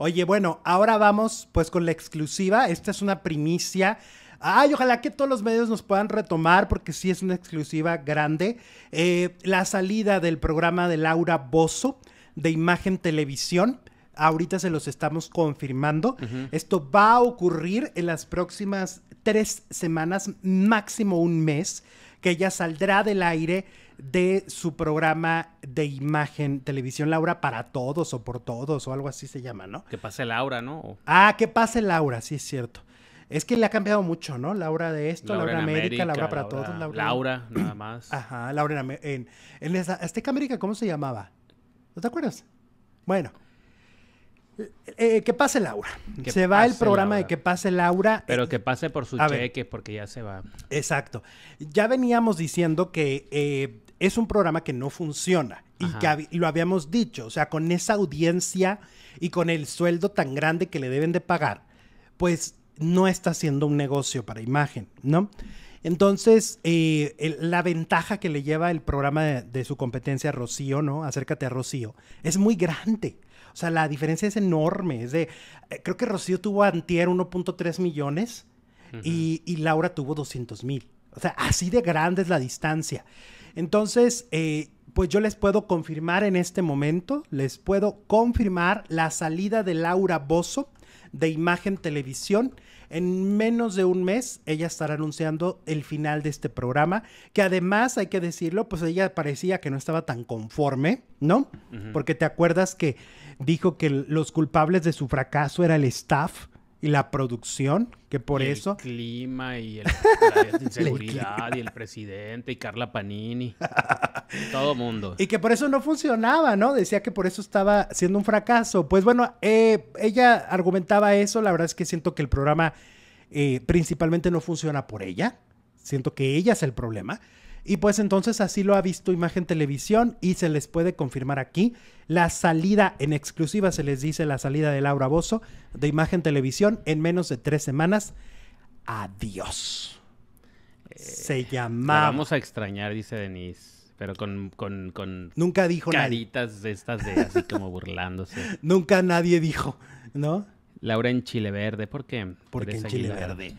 Oye, bueno, ahora vamos pues con la exclusiva. Esta es una primicia. Ay, ojalá que todos los medios nos puedan retomar porque sí es una exclusiva grande. Eh, la salida del programa de Laura Bozo de Imagen Televisión. Ahorita se los estamos confirmando. Esto va a ocurrir en las próximas tres semanas, máximo un mes que ella saldrá del aire de su programa de imagen televisión Laura para todos o por todos o algo así se llama, ¿no? Que pase Laura, ¿no? Ah, que pase Laura, sí es cierto. Es que le ha cambiado mucho, ¿no? Laura de esto, Laura, América, Laura para todos. Laura, nada más. Ajá, Laura en, en, Azteca América, ¿cómo se llamaba? ¿No te acuerdas? Bueno. Eh, eh, que pase Laura. se va el programa de que pase Laura. Pero que pase por su cheques porque ya se va. Exacto. Ya veníamos diciendo que eh, es un programa que no funciona y lo habíamos dicho. O sea, con esa audiencia y con el sueldo tan grande que le deben de pagar, pues no está siendo un negocio para imagen, ¿no? Entonces, eh, la ventaja que le lleva el programa de, su competencia Rocío, ¿no? Acércate a Rocío, es muy grande. O sea, la diferencia es enorme. Es de, eh, creo que Rocío tuvo antier 1.3 millones y, Laura tuvo 200 mil. O sea, así de grande es la distancia. Entonces, eh, pues yo les puedo confirmar en este momento, les puedo confirmar la salida de Laura Bozo de Imagen Televisión. En menos de un mes ella estará anunciando el final de este programa, que además hay que decirlo, pues ella parecía que no estaba tan conforme, ¿no? Porque te acuerdas que dijo que los culpables de su fracaso era el staff y la producción, que por eso... El clima y el, la inseguridad y el presidente y Carla Panini. todo mundo. Y que por eso no funcionaba, ¿no? Decía que por eso estaba siendo un fracaso. Pues bueno, eh, ella argumentaba eso. La verdad es que siento que el programa eh, principalmente no funciona por ella. Siento que ella es el problema. Y pues entonces así lo ha visto Imagen Televisión y se les puede confirmar aquí. La salida en exclusiva se les dice la salida de Laura Bozo de Imagen Televisión en menos de tres semanas. Adiós. Eh, se llamaba. vamos a extrañar, dice Denise. Pero con, Nunca dijo caritas de estas de así como burlándose. Nunca nadie dijo, ¿no? Laura en Chile Verde, ¿por qué? Porque en Chile Verde.